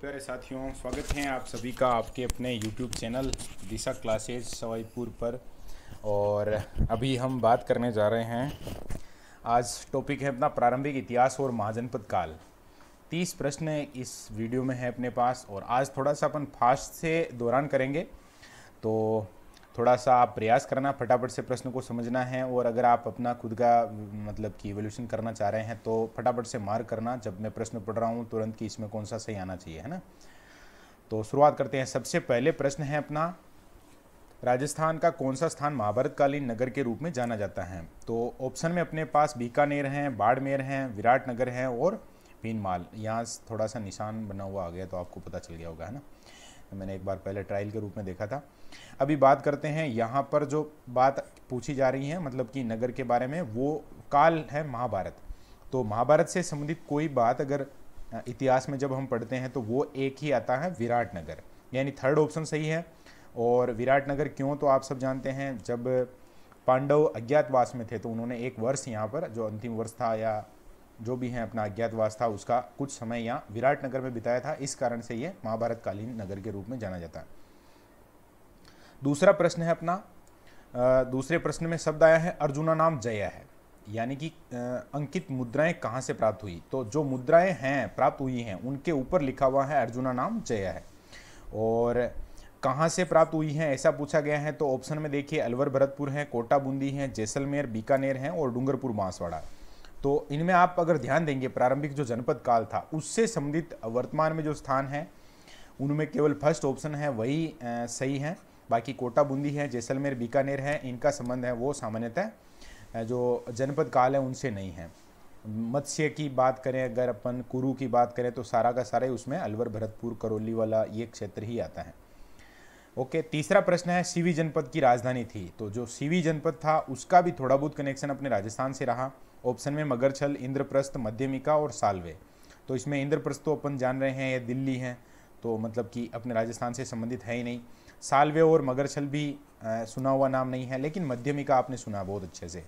प्यारे साथियों स्वागत है आप सभी का आपके अपने YouTube channel Disha classes Sawaipur पर और अभी हम बात करने जा रहे हैं आज टॉपिक है अपना प्रारंभिक इतिहास और महाजनपद काल तीस प्रश्न इस वीडियो में है अपने पास और आज थोड़ा सा अपन फास्ट से दौरान करेंगे तो थोड़ा सा आप प्रयास करना फटाफट से प्रश्न को समझना है और अगर आप अपना खुद का मतलब कि इवोल्यूशन करना चाह रहे हैं तो फटाफट से मार्क करना जब मैं प्रश्न पढ़ रहा हूँ तुरंत कि इसमें कौन सा सही आना चाहिए है ना तो शुरुआत करते हैं सबसे पहले प्रश्न है अपना राजस्थान का कौन सा स्थान महाभारतकालीन नगर के रूप में जाना जाता है तो ऑप्शन में अपने पास बीकानेर हैं बाड़मेर हैं विराट नगर हैं और भीनमाल यहाँ थोड़ा सा निशान बना हुआ आ गया तो आपको पता चल गया होगा है ना मैंने एक बार पहले ट्रायल के रूप में देखा था अभी बात करते हैं यहाँ पर जो बात पूछी जा रही है मतलब कि नगर के बारे में वो काल है महाभारत तो महाभारत से संबंधित कोई बात अगर इतिहास में जब हम पढ़ते हैं तो वो एक ही आता है विराट नगर यानी थर्ड ऑप्शन सही है और विराट नगर क्यों तो आप सब जानते हैं जब पांडव अज्ञातवास में थे तो उन्होंने एक वर्ष यहाँ पर जो अंतिम वर्ष था या जो भी है अपना अज्ञातवास था उसका कुछ समय यहाँ विराट नगर में बिताया था इस कारण से ये महाभारत कालीन नगर के रूप में जाना जाता है दूसरा प्रश्न है अपना दूसरे प्रश्न में शब्द आया है अर्जुना नाम जया है यानी कि अंकित मुद्राएं कहाँ से प्राप्त हुई तो जो मुद्राएं हैं प्राप्त हुई हैं उनके ऊपर लिखा हुआ है अर्जुना नाम जया है और कहाँ से प्राप्त हुई हैं ऐसा पूछा गया है तो ऑप्शन में देखिए अलवर भरतपुर हैं कोटा बूंदी हैं जैसलमेर बीकानेर हैं और डूंगरपुर बांसवाड़ा तो इनमें आप अगर ध्यान देंगे प्रारंभिक जो जनपद काल था उससे संबंधित वर्तमान में जो स्थान है उनमें केवल फर्स्ट ऑप्शन है वही सही है बाकी कोटा बूंदी है जैसलमेर बीकानेर है इनका संबंध है वो सामान्यतः जो जनपद काल है उनसे नहीं है मत्स्य की बात करें अगर अपन कुरु की बात करें तो सारा का सारा ही उसमें अलवर भरतपुर करौली वाला ये क्षेत्र ही आता है ओके तीसरा प्रश्न है सीवी जनपद की राजधानी थी तो जो सीवी जनपद था उसका भी थोड़ा बहुत कनेक्शन अपने राजस्थान से रहा ऑप्शन में मगरछल इंद्रप्रस्थ मध्यमिका और सालवे तो इसमें इंद्रप्रस्थ तो अपन जान रहे हैं ये दिल्ली हैं तो मतलब कि अपने राजस्थान से संबंधित है ही नहीं सालवे और मगरछल भी आ, सुना हुआ नाम नहीं है लेकिन मध्यमिका आपने सुना बहुत अच्छे से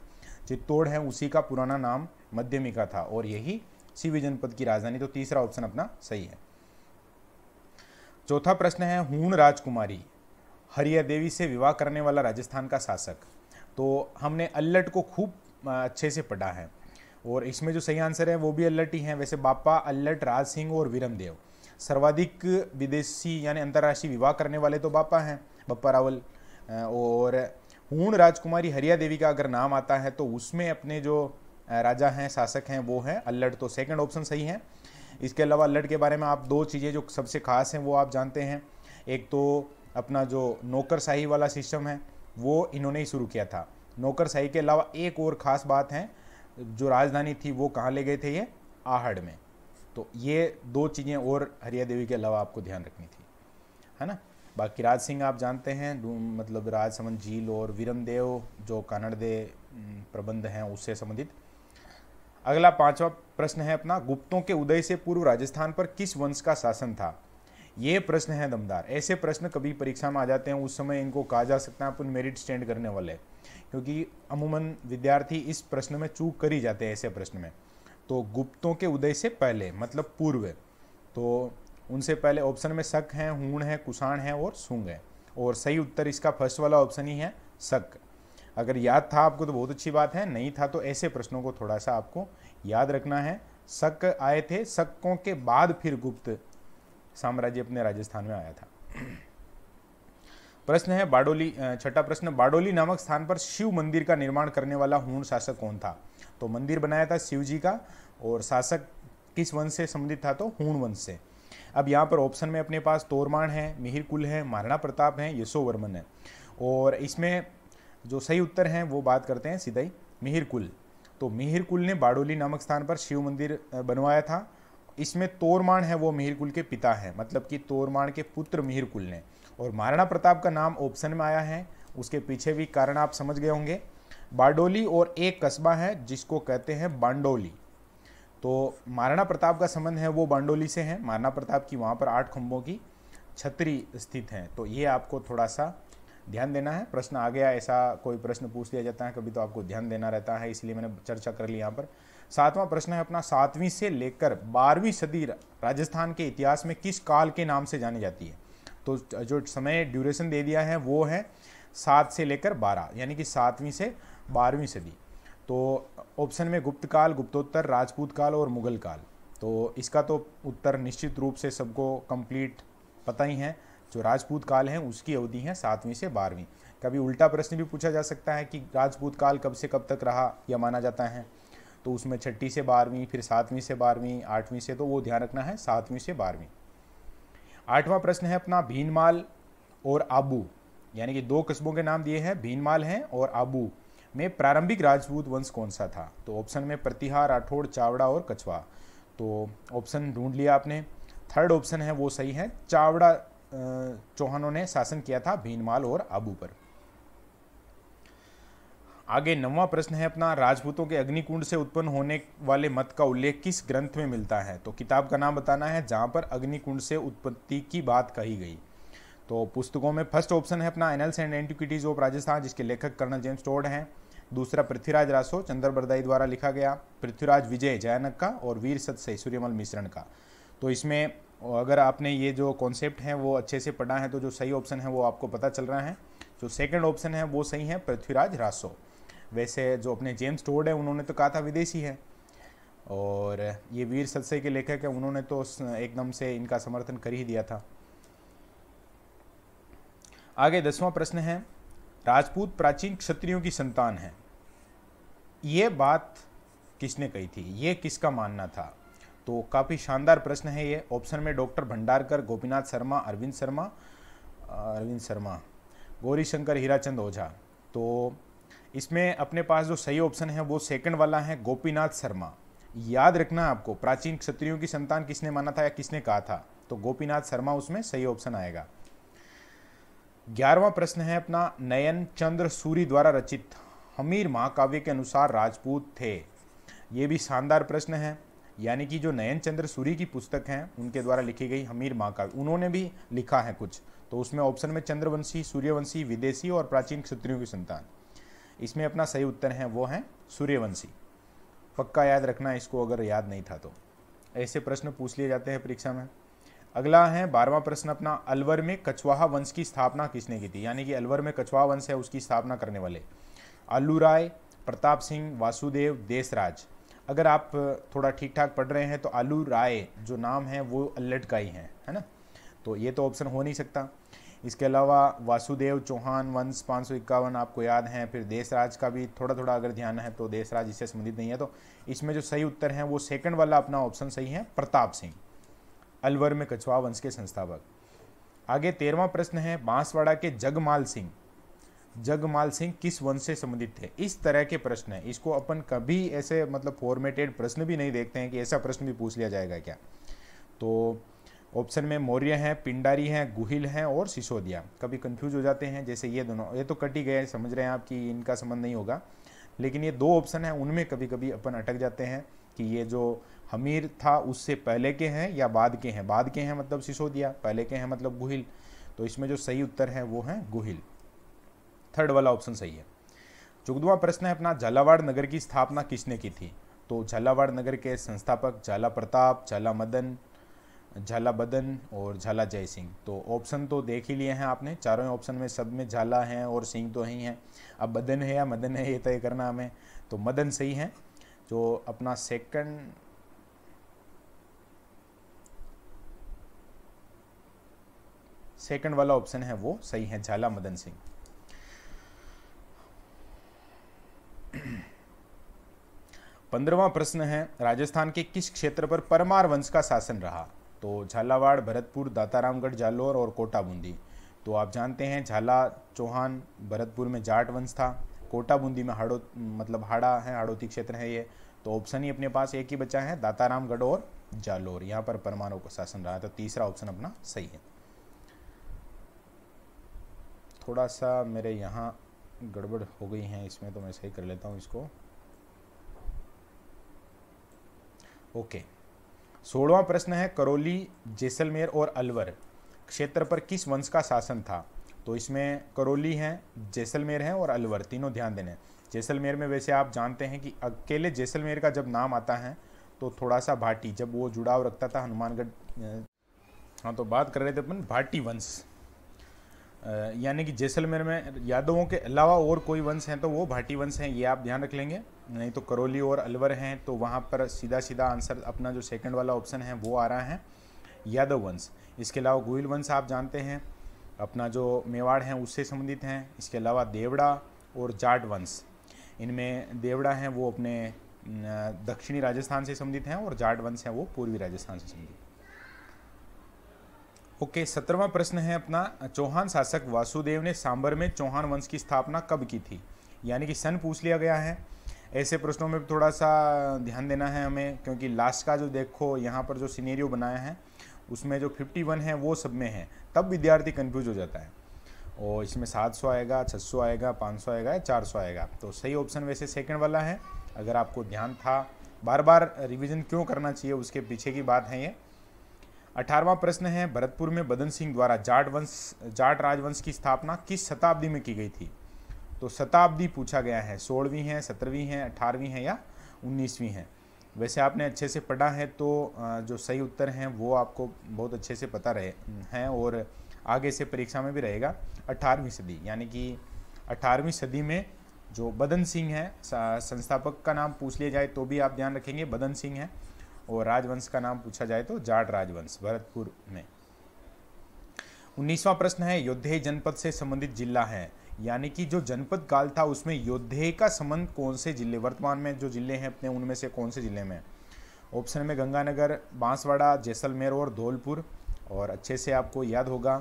चित्तौड़ है उसी का पुराना नाम मध्यमिका था और यही सीवी जनपद की राजधानी तो तीसरा ऑप्शन अपना सही है चौथा प्रश्न है हुन राजकुमारी हरिया देवी से विवाह करने वाला राजस्थान का शासक तो हमने अल्लट को खूब अच्छे से पढ़ा है और इसमें जो सही आंसर है वो भी अल्लट ही है वैसे बापा अल्लट राज सिंह और वीरमदेव सर्वाधिक विदेशी यानी अंतर्राष्ट्रीय विवाह करने वाले तो बापा हैं बप्पा रावल और हूण राजकुमारी हरिया देवी का अगर नाम आता है तो उसमें अपने जो राजा हैं शासक हैं वो हैं अल्लड़ तो सेकंड ऑप्शन सही है इसके अलावा अल्लड़ के बारे में आप दो चीज़ें जो सबसे खास हैं वो आप जानते हैं एक तो अपना जो नौकरशाही वाला सिस्टम है वो इन्होंने ही शुरू किया था नौकरशाही के अलावा एक और ख़ास बात है जो राजधानी थी वो कहाँ ले गए थे ये आहड़ में तो ये दो चीज़ें और हरिया देवी के अलावा आपको ध्यान रखनी थी है ना बाकी राज सिंह आप जानते हैं मतलब राजसमंद झील और वीरमदेव जो कानड़दे प्रबंध हैं उससे संबंधित अगला पांचवा प्रश्न है अपना गुप्तों के उदय से पूर्व राजस्थान पर किस वंश का शासन था ये प्रश्न है दमदार ऐसे प्रश्न कभी परीक्षा में आ जाते हैं उस समय इनको कहा जा सकता है अपन मेरिट स्टैंड करने वाले क्योंकि अमूमन विद्यार्थी इस प्रश्न में चूक कर ही जाते हैं ऐसे प्रश्न में तो गुप्तों के उदय से पहले मतलब पूर्व तो उनसे पहले ऑप्शन में शक हैं हूण है कुषाण है और सुंग है और सही उत्तर इसका फर्स्ट वाला ऑप्शन ही है शक अगर याद था आपको तो बहुत अच्छी बात है नहीं था तो ऐसे प्रश्नों को थोड़ा सा आपको याद रखना है शक आए थे शकों के बाद फिर गुप्त साम्राज्य अपने राजस्थान में आया था प्रश्न है बाडोली छठा प्रश्न बाडोली नामक स्थान पर शिव मंदिर का निर्माण करने वाला हूण शासक कौन था तो मंदिर बनाया था शिव जी का और शासक किस वंश से संबंधित था तो हूण वंश से अब यहाँ पर ऑप्शन में अपने पास तोरमाण है मिहिर कुल है महाराणा प्रताप है यशोवर्मन है और इसमें जो सही उत्तर हैं वो बात करते हैं सीधा ही मिहिर कुल तो मिहिर कुल ने बाडोली नामक स्थान पर शिव मंदिर बनवाया था इसमें तोरमाण है वो मिहिर कुल के पिता हैं मतलब कि तोरमाण के पुत्र मिहिर कुल ने और महाराणा प्रताप का नाम ऑप्शन में आया है उसके पीछे भी कारण आप समझ गए होंगे बारडोली और एक कस्बा है जिसको कहते हैं बांडोली तो महाराणा प्रताप का संबंध है वो बांडोली से है महाराणा प्रताप की वहाँ पर आठ खंभों की छतरी स्थित है तो ये आपको थोड़ा सा ध्यान देना है प्रश्न आ गया ऐसा कोई प्रश्न पूछ लिया जाता है कभी तो आपको ध्यान देना रहता है इसलिए मैंने चर्चा कर ली यहाँ पर सातवां प्रश्न है अपना सातवीं से लेकर बारहवीं सदी राजस्थान के इतिहास में किस काल के नाम से जानी जाती है तो जो समय ड्यूरेशन दे दिया है वो है सात से लेकर बारह यानी कि सातवीं से बारहवीं सदी तो ऑप्शन में गुप्त काल गुप्तोत्तर राजपूत काल और मुगल काल तो इसका तो उत्तर निश्चित रूप से सबको कंप्लीट पता ही है जो राजपूत काल है उसकी अवधि है सातवीं से बारहवीं कभी उल्टा प्रश्न भी पूछा जा सकता है कि राजपूत काल कब से कब तक रहा यह माना जाता है तो उसमें छठी से बारहवीं फिर सातवीं से बारहवीं आठवीं से तो वो ध्यान रखना है सातवीं से बारहवीं आठवां प्रश्न है अपना भीनमाल और आबू यानी कि दो कस्बों के नाम दिए हैं भीनमाल हैं और आबू में प्रारंभिक राजपूत वंश कौन सा था तो ऑप्शन में प्रतिहार राठौड़ चावड़ा और कछवा तो ऑप्शन ढूंढ लिया आपने थर्ड ऑप्शन है वो सही है चावड़ा चौहानों ने शासन किया था भीनमाल और आबू पर आगे नवा प्रश्न है अपना राजपूतों के अग्निकुंड से उत्पन्न होने वाले मत का उल्लेख किस ग्रंथ में मिलता है तो किताब का नाम बताना है जहां पर अग्निकुंड से उत्पत्ति की बात कही गई तो पुस्तकों में फर्स्ट ऑप्शन है अपना annals and antiquities of Rajasthan जिसके लेखक कर्नल जेम्स टोड हैं दूसरा पृथ्वीराज रासो चंद्र बरदाई द्वारा लिखा गया पृथ्वीराज विजय जयनक का और वीर सत्सई सूर्यमल मिश्रण का तो इसमें अगर आपने ये जो कॉन्सेप्ट है वो अच्छे से पढ़ा है तो जो सही ऑप्शन है वो आपको पता चल रहा है जो सेकंड ऑप्शन है वो सही है पृथ्वीराज रासो वैसे जो अपने जेम्स टोर्ड है उन्होंने तो कहा था विदेशी है और ये वीर सत्सई के लेखक है उन्होंने तो एकदम से इनका समर्थन कर ही दिया था आगे दसवां प्रश्न है राजपूत प्राचीन क्षत्रियों की संतान है ये बात किसने कही थी ये किसका मानना था तो काफ़ी शानदार प्रश्न है ये ऑप्शन में डॉक्टर भंडारकर गोपीनाथ शर्मा अरविंद शर्मा अरविंद शर्मा गौरीशंकर हीराचंद ओझा तो इसमें अपने पास जो सही ऑप्शन है वो सेकंड वाला है गोपीनाथ शर्मा याद रखना आपको प्राचीन क्षत्रियों की संतान किसने माना था या किसने कहा था तो गोपीनाथ शर्मा उसमें सही ऑप्शन आएगा ग्यारहवा प्रश्न है अपना नयन चंद्र सूरी द्वारा रचित हमीर महाकाव्य के अनुसार राजपूत थे ये भी शानदार प्रश्न है यानी कि जो नयन चंद्र सूरी की पुस्तक हैं उनके द्वारा लिखी गई हमीर महाकाव्य उन्होंने भी लिखा है कुछ तो उसमें ऑप्शन में चंद्रवंशी सूर्यवंशी विदेशी और प्राचीन क्षत्रियों की संतान इसमें अपना सही उत्तर है वो है सूर्यवंशी पक्का याद रखना इसको अगर याद नहीं था तो ऐसे प्रश्न पूछ लिए जाते हैं परीक्षा में अगला है बारहवा प्रश्न अपना अलवर में कछवाहा वंश की स्थापना किसने की थी यानी कि अलवर में कछवाहा वंश है उसकी स्थापना करने वाले आलू राय प्रताप सिंह वासुदेव देशराज अगर आप थोड़ा ठीक ठाक पढ़ रहे हैं तो आलू राय जो नाम है वो अल्लट का ही है है ना तो ये तो ऑप्शन हो नहीं सकता इसके अलावा वासुदेव चौहान वंश पाँच सौ इक्यावन आपको याद हैं फिर देशराज का भी थोड़ा थोड़ा अगर ध्यान है तो देशराज इससे संबंधित नहीं है तो इसमें जो सही उत्तर है वो सेकंड वाला अपना ऑप्शन सही है प्रताप सिंह अलवर में कछुआ वंश के संस्थापक आगे तेरहवा प्रश्न है बांसवाड़ा के जगमाल सिंह जगमाल सिंह किस वंश से संबंधित थे इस तरह के प्रश्न है इसको अपन कभी ऐसे मतलब फॉर्मेटेड प्रश्न भी नहीं देखते हैं कि ऐसा प्रश्न भी पूछ लिया जाएगा क्या तो ऑप्शन में मौर्य हैं पिंडारी हैं गुहिल हैं और सिसोदिया कभी कंफ्यूज हो जाते हैं जैसे ये दोनों ये तो कट ही गए समझ रहे हैं आप कि इनका संबंध नहीं होगा लेकिन ये दो ऑप्शन हैं उनमें कभी कभी अपन अटक जाते हैं कि ये जो हमीर था उससे पहले के हैं या बाद के हैं बाद के हैं मतलब सिसोदिया पहले के हैं मतलब गुहिल तो इसमें जो सही उत्तर है वो है गुहिल थर्ड वाला ऑप्शन सही है चौदवा प्रश्न है अपना झालावाड़ नगर की स्थापना किसने की थी तो झालावाड़ नगर के संस्थापक झाला प्रताप झाला मदन झाला बदन और झाला जय सिंह तो ऑप्शन तो देख ही लिए हैं आपने चारों ऑप्शन में सब में झाला हैं और सिंह तो ही हैं अब बदन है या मदन है ये तय करना हमें तो मदन सही है जो अपना सेकंड सेकंड वाला ऑप्शन है वो सही है झाला मदन सिंह पंद्रवा प्रश्न है राजस्थान के किस क्षेत्र पर परमार वंश का शासन रहा तो झालावाड़ भरतपुर दातारामगढ़ जालोर और कोटा बूंदी तो आप जानते हैं झाला चौहान भरतपुर में जाट वंश था कोटा बूंदी में हाड़ो मतलब हाड़ा है हाड़ोती क्षेत्र है ये तो ऑप्शन ही अपने पास एक ही बचा है दातारामगढ़ और जालोर यहाँ पर परमारों का शासन रहा तो तीसरा ऑप्शन अपना सही है थोड़ा सा मेरे यहाँ गड़बड़ हो गई है इसमें तो मैं सही कर लेता हूँ इसको ओके सोलवा प्रश्न है करौली जैसलमेर और अलवर क्षेत्र पर किस वंश का शासन था तो इसमें करौली है जैसलमेर है और अलवर तीनों ध्यान देने जैसलमेर में वैसे आप जानते हैं कि अकेले जैसलमेर का जब नाम आता है तो थोड़ा सा भाटी जब वो जुड़ाव रखता था हनुमानगढ़ हाँ तो बात कर रहे थे अपन भाटी वंश यानी कि जैसलमेर में यादवों के अलावा और कोई वंश हैं तो वो भाटी वंश हैं ये आप ध्यान रख लेंगे नहीं तो करौली और अलवर हैं तो वहाँ पर सीधा सीधा आंसर अपना जो सेकंड वाला ऑप्शन है वो आ रहा है यादव वंश इसके अलावा गोयल वंश आप जानते हैं अपना जो मेवाड़ हैं उससे संबंधित हैं इसके अलावा देवड़ा और जाट वंश इनमें देवड़ा हैं वो अपने दक्षिणी राजस्थान से संबंधित हैं और जाट वंश हैं वो पूर्वी राजस्थान से संबंधित ओके okay, सत्रहवा प्रश्न है अपना चौहान शासक वासुदेव ने सांबर में चौहान वंश की स्थापना कब की थी यानी कि सन पूछ लिया गया है ऐसे प्रश्नों में थोड़ा सा ध्यान देना है हमें क्योंकि लास्ट का जो देखो यहाँ पर जो सीनेरियो बनाया है उसमें जो 51 है वो सब में है तब विद्यार्थी कन्फ्यूज हो जाता है और इसमें 700 आएगा 600 आएगा 500 आएगा या 400 आएगा तो सही ऑप्शन वैसे सेकंड वाला है अगर आपको ध्यान था बार बार रिवीजन क्यों करना चाहिए उसके पीछे की बात है ये अठारवा प्रश्न है भरतपुर में बदन सिंह द्वारा जाट वंश जाट राजवंश की स्थापना किस शताब्दी में की गई थी तो शताब्दी पूछा गया है सोलहवीं है सत्रहवीं है अठारहवीं है या उन्नीसवीं है वैसे आपने अच्छे से पढ़ा है तो जो सही उत्तर हैं वो आपको बहुत अच्छे से पता रहे हैं और आगे से परीक्षा में भी रहेगा अठारहवीं सदी यानी कि अठारहवीं सदी में जो बदन सिंह है संस्थापक का नाम पूछ लिया जाए तो भी आप ध्यान रखेंगे बदन सिंह है और राजवंश का नाम पूछा जाए तो जाट राजवंश भरतपुर में उन्नीसवां प्रश्न है योद्धे जनपद से संबंधित जिला है यानी कि जो जनपद काल था उसमें योद्धे का संबंध कौन से जिले वर्तमान में जो जिले हैं अपने उनमें से कौन से जिले में ऑप्शन में गंगानगर बांसवाड़ा जैसलमेर और धौलपुर और अच्छे से आपको याद होगा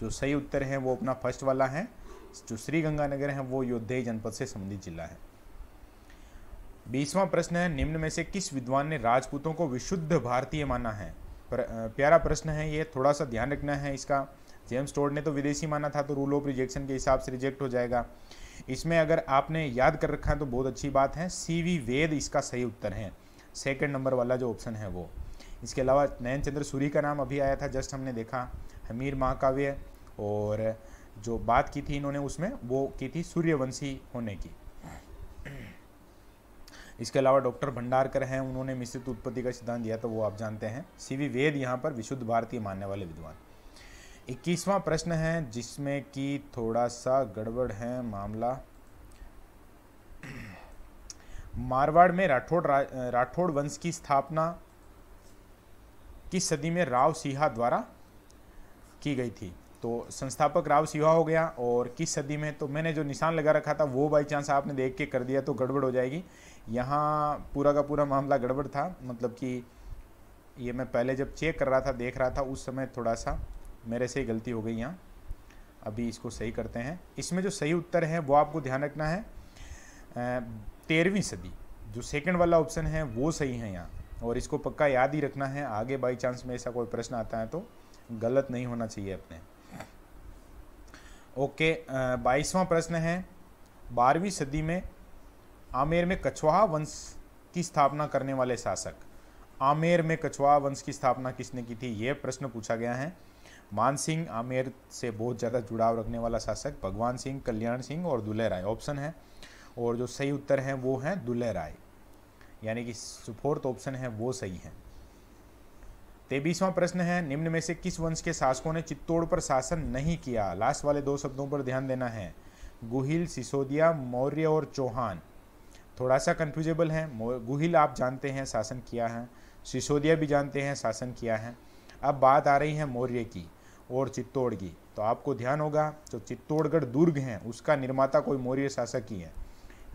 जो सही उत्तर है वो अपना फर्स्ट वाला है जो श्री गंगानगर है वो योद्धे जनपद से संबंधित जिला है बीसवां प्रश्न है निम्न में से किस विद्वान ने राजपूतों को विशुद्ध भारतीय माना है पर, प्यारा प्रश्न है ये थोड़ा सा ध्यान रखना है इसका जेम्स टोड ने तो विदेशी माना था तो रूल ऑफ रिजेक्शन के हिसाब से रिजेक्ट हो जाएगा इसमें अगर आपने याद कर रखा है तो बहुत अच्छी बात है सी वी वेद इसका सही उत्तर है सेकेंड नंबर वाला जो ऑप्शन है वो इसके अलावा नयन चंद्र सूरी का नाम अभी आया था जस्ट हमने देखा हमीर महाकाव्य और जो बात की थी इन्होंने उसमें वो की थी सूर्यवंशी होने की इसके अलावा डॉक्टर भंडारकर हैं उन्होंने मिश्रित उत्पत्ति का सिद्धांत दिया तो वो आप जानते हैं सीवी वेद यहाँ पर विशुद्ध भारतीय मानने वाले विद्वान इक्कीसवां प्रश्न है जिसमें कि थोड़ा सा गड़बड़ है मामला मारवाड़ में राठौड़ रा, राठौड़ वंश की स्थापना किस सदी में राव सिहा द्वारा की गई थी तो संस्थापक राव सिहा हो गया और किस सदी में तो मैंने जो निशान लगा रखा था वो बाई चांस आपने देख के कर दिया तो गड़बड़ हो जाएगी यहाँ पूरा का पूरा मामला गड़बड़ था मतलब कि ये मैं पहले जब चेक कर रहा था देख रहा था उस समय थोड़ा सा मेरे से गलती हो गई यहाँ अभी इसको सही करते हैं इसमें जो सही उत्तर है वो आपको ध्यान रखना है तेरहवीं सदी जो सेकंड वाला ऑप्शन है वो सही है यहाँ और इसको पक्का याद ही रखना है आगे बाई चांस में ऐसा कोई प्रश्न आता है तो गलत नहीं होना चाहिए अपने ओके बाईसवां प्रश्न है बारहवीं सदी में आमेर में कछवाहा वंश की स्थापना करने वाले शासक आमेर में कछवाहा वंश की स्थापना किसने की थी यह प्रश्न पूछा गया है मान सिंह आमेर से बहुत ज़्यादा जुड़ाव रखने वाला शासक भगवान सिंह कल्याण सिंह और दुल्हे राय ऑप्शन है और जो सही उत्तर हैं वो हैं दुल्हे राय यानी कि फोर्थ ऑप्शन है वो सही है तेबीसवां प्रश्न है निम्न में से किस वंश के शासकों ने चित्तौड़ पर शासन नहीं किया लास्ट वाले दो शब्दों पर ध्यान देना है गुहिल सिसोदिया मौर्य और चौहान थोड़ा सा कन्फ्यूजेबल है गुहिल आप जानते हैं शासन किया है सिसोदिया भी जानते हैं शासन किया है अब बात आ रही है मौर्य की और चित्तौड़ की तो आपको ध्यान होगा जो चित्तौड़गढ़ दुर्ग हैं उसका निर्माता कोई मौर्य शासक ही है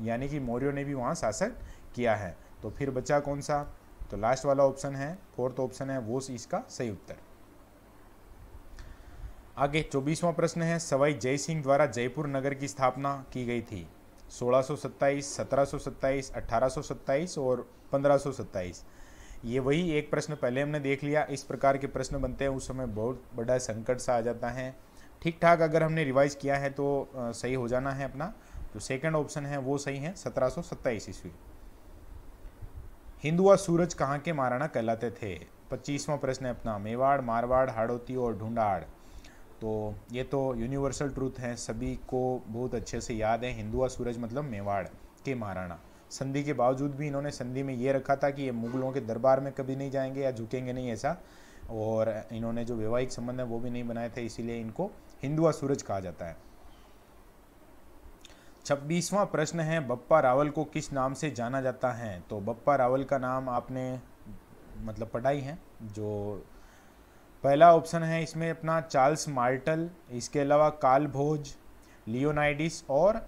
यानी कि मौर्यों ने भी वहाँ शासन किया है तो फिर बचा कौन सा तो लास्ट वाला ऑप्शन है फोर्थ ऑप्शन है वो इसका सही उत्तर आगे चौबीसवां प्रश्न है सवाई जय सिंह द्वारा जयपुर नगर की स्थापना की गई थी सोलह 1727, सत्ताईस सत्रह और पंद्रह ये वही एक प्रश्न पहले हमने देख लिया इस प्रकार के प्रश्न बनते हैं उस समय बहुत बड़ा संकट सा आ जाता है ठीक ठाक अगर हमने रिवाइज किया है तो सही हो जाना है अपना तो सेकंड ऑप्शन है वो सही है सत्रह सौ ईस्वी हिंदुआ सूरज कहाँ के महाराणा कहलाते थे पच्चीसवां प्रश्न है अपना मेवाड़ मारवाड़ हाड़ोती और ढूंढाड़ तो ये तो यूनिवर्सल ट्रूथ हैं सभी को बहुत अच्छे से याद है हिंदुआ सूरज मतलब मेवाड़ के महाराणा संधि के बावजूद भी इन्होंने संधि में ये रखा था कि ये मुगलों के दरबार में कभी नहीं जाएंगे या झुकेंगे नहीं ऐसा और इन्होंने जो वैवाहिक संबंध है वो भी नहीं बनाए थे इसीलिए इनको हिंदुआ सूरज कहा जाता है छब्बीसवां प्रश्न है बप्पा रावल को किस नाम से जाना जाता है तो बप्पा रावल का नाम आपने मतलब पढ़ाई है जो पहला ऑप्शन है इसमें अपना चार्ल्स मार्टल इसके अलावा काल भोज लियोनाइडिस और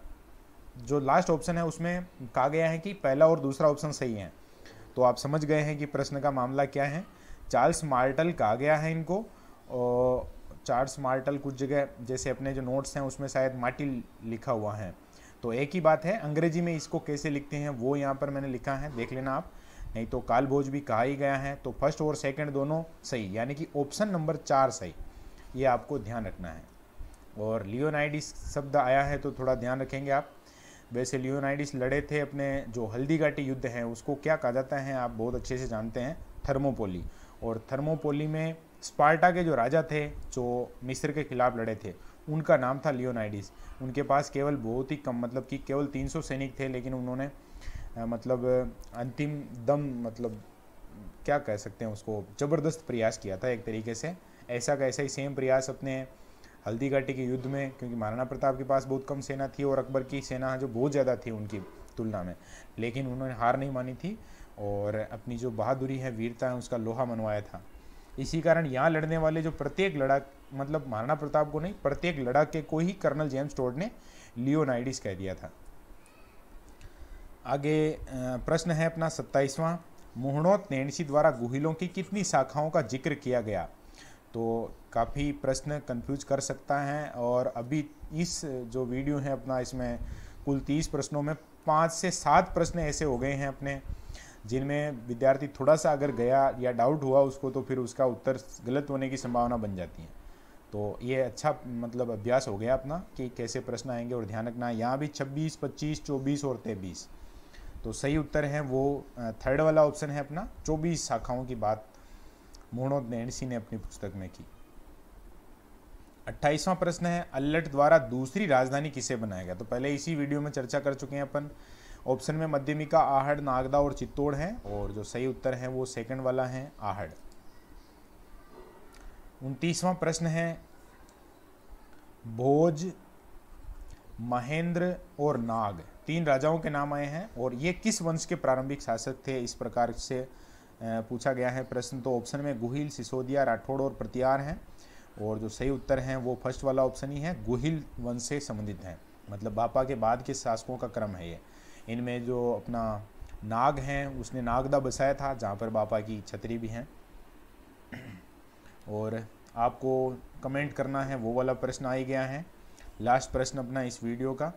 जो लास्ट ऑप्शन है उसमें कहा गया है कि पहला और दूसरा ऑप्शन सही है तो आप समझ गए हैं कि प्रश्न का मामला क्या है चार्ल्स मार्टल कहा गया है इनको और चार्ल्स मार्टल कुछ जगह जैसे अपने जो नोट्स हैं उसमें शायद माटी लिखा हुआ है तो एक ही बात है अंग्रेजी में इसको कैसे लिखते हैं वो यहाँ पर मैंने लिखा है देख लेना आप नहीं तो कालभोज भी कहा ही गया है तो फर्स्ट और सेकंड दोनों सही यानी कि ऑप्शन नंबर चार सही ये आपको ध्यान रखना है और लियोनाइडिस शब्द आया है तो थोड़ा ध्यान रखेंगे आप वैसे लियोनाइडिस लड़े थे अपने जो हल्दीघाटी युद्ध हैं उसको क्या कहा जाता है आप बहुत अच्छे से जानते हैं थर्मोपोली और थर्मोपोली में स्पार्टा के जो राजा थे जो मिस्र के खिलाफ लड़े थे उनका नाम था लियोनाइडिस उनके पास केवल बहुत ही कम मतलब कि केवल 300 सैनिक थे लेकिन उन्होंने मतलब अंतिम दम मतलब क्या कह सकते हैं उसको ज़बरदस्त प्रयास किया था एक तरीके से ऐसा का ऐसा ही सेम प्रयास अपने हल्दी घाटी के युद्ध में क्योंकि महाराणा प्रताप के पास बहुत कम सेना थी और अकबर की सेना जो बहुत ज़्यादा थी उनकी तुलना में लेकिन उन्होंने हार नहीं मानी थी और अपनी जो बहादुरी है वीरता है उसका लोहा मनवाया था इसी कारण यहाँ लड़ने वाले जो प्रत्येक लड़ाक मतलब महाराणा प्रताप को नहीं प्रत्येक लड़ाके को ही कर्नल जेम्स टोड ने लियोनाइडिस कह दिया था आगे प्रश्न है अपना सत्ताईसवां मोहनो तेणसी द्वारा गुहिलों की कितनी शाखाओं का जिक्र किया गया तो काफ़ी प्रश्न कंफ्यूज कर सकता है और अभी इस जो वीडियो है अपना इसमें कुल तीस प्रश्नों में पाँच से सात प्रश्न ऐसे हो गए हैं अपने जिनमें विद्यार्थी थोड़ा सा अगर गया या डाउट हुआ उसको तो फिर उसका उत्तर गलत होने की संभावना बन जाती है तो ये अच्छा मतलब अभ्यास हो गया अपना कि कैसे प्रश्न आएंगे और ध्यान रखना यहाँ भी 26, 25, 24 और 23 तो सही उत्तर है वो थर्ड वाला ऑप्शन है अपना चौबीस शाखाओं की बात मोहनोद नैणसी ने अपनी पुस्तक में की अट्ठाईसवां प्रश्न है अल्लट द्वारा दूसरी राजधानी किसे बनाया गया तो पहले इसी वीडियो में चर्चा कर चुके हैं अपन ऑप्शन में मध्यमिका आहड़ नागदा और चित्तौड़ है और जो सही उत्तर है वो सेकंड वाला है आहड़ उनतीसवां प्रश्न है भोज महेंद्र और नाग तीन राजाओं के नाम आए हैं और ये किस वंश के प्रारंभिक शासक थे इस प्रकार से पूछा गया है प्रश्न तो ऑप्शन में गुहिल सिसोदिया राठौड़ और प्रतियार हैं और जो सही उत्तर हैं वो फर्स्ट वाला ऑप्शन ही है गुहिल वंश से संबंधित हैं मतलब बापा के बाद के शासकों का क्रम है ये इनमें जो अपना नाग हैं उसने नागदा बसाया था जहाँ पर बापा की छतरी भी हैं और आपको कमेंट करना है वो वाला प्रश्न आ ही गया है लास्ट प्रश्न अपना इस वीडियो का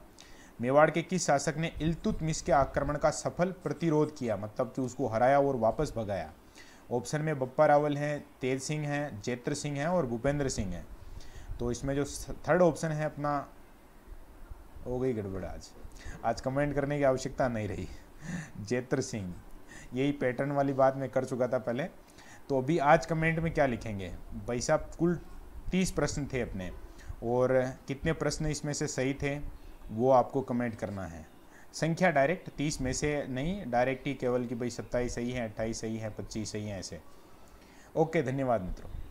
मेवाड़ के किस शासक ने इल्तुतमिश के आक्रमण का सफल प्रतिरोध किया मतलब कि उसको हराया और वापस भगाया ऑप्शन में बप्पा रावल हैं तेज सिंह हैं जेत्र सिंह हैं और भूपेंद्र सिंह हैं तो इसमें जो थर्ड ऑप्शन है अपना हो गई गड़बड़ आज आज कमेंट करने की आवश्यकता नहीं रही जेत्र सिंह यही पैटर्न वाली बात मैं कर चुका था पहले तो अभी आज कमेंट में क्या लिखेंगे भाई साहब कुल तीस प्रश्न थे अपने और कितने प्रश्न इसमें से सही थे वो आपको कमेंट करना है संख्या डायरेक्ट तीस में से नहीं डायरेक्ट ही केवल कि भाई सत्ताईस सही है अट्ठाईस सही है पच्चीस सही है ऐसे ओके धन्यवाद मित्रों